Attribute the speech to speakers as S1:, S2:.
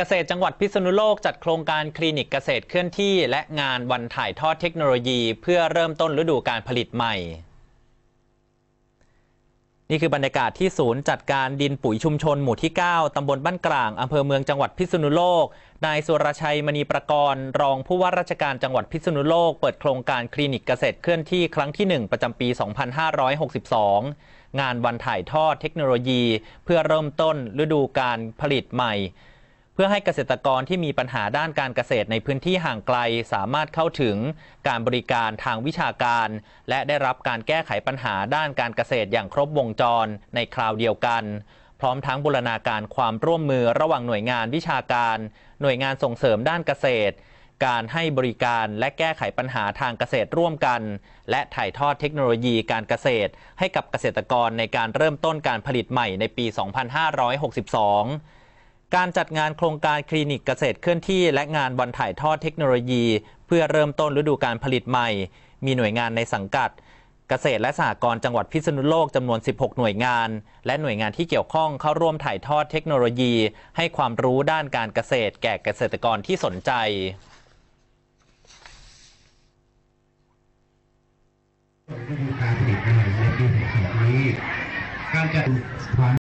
S1: เกษตรจังหวัดพิษณุโลกจัดโครงการคลินิกเกษตรเคลื่อนที่ และงานวันถ่ายทอดเทคโนโลยี เพื่อเริ่มต้นฤดูการผลิตใหม่ นี่คือบรรยากาศที่ศูนย์จัดการดินปุ๋ยชุมชนหมู่ที่ 9 ตำบลบ้านกลางอำเภอเมืองจังหวัดพิษณุโลก นายสุรชัยมณีประกรณ์รองผู้ว่าราชการจังหวัดพิษณุโลกเปิดโครงการคลินิกเกษตรเคลื่อนที่ครั้งที่1ประจำปี2562งานวันถ่ายทอดเทคโนโลยี เพื่อเริ่มต้นฤดูการผลิตใหม่พื่อให้เกษตรกรที่มีปัญหาด้านการเกษตรในพื้นที่ห่างไกลสามารถเข้าถึงการบริการทางวิชาการ และได้รับการแก้ไขปัญหาด้านการเกษตรอย่างครบวงจรในคราวเดียวกัน พร้อมทั้งบูรณาการความร่วมมือระหว่างหน่วยงานวิชาการ หน่วยงานส่งเสริมด้านเกษตร การให้บริการและแก้ไขปัญหาทางเกษตรร่วมกัน และถ่ายทอดเทคโนโลยีการเกษตร ให้กับเกษตรกรในการเริ่มต้นการผลิตใหม่ในปี 2562การจัดงานโครงการคลินิกเกษตรเคลื่อนที่ และงานบอลถ่ายทอดเทคโนโลยี เพื่อเริ่มต้นฤดูการผลิตใหม่ มีหน่วยงานในสังกัด เกษตรและสหกรณ์จังหวัดพิษณุโลกจำนวน 16 หน่วยงาน และหน่วยงานที่เกี่ยวข้องเข้าร่วมถ่ายทอดเทคโนโลยี ให้ความรู้ด้านการเกษตรแก่เกษตรกรที่สนใจฤดูการผลิตใหม่ในปี6นี้การจัดความ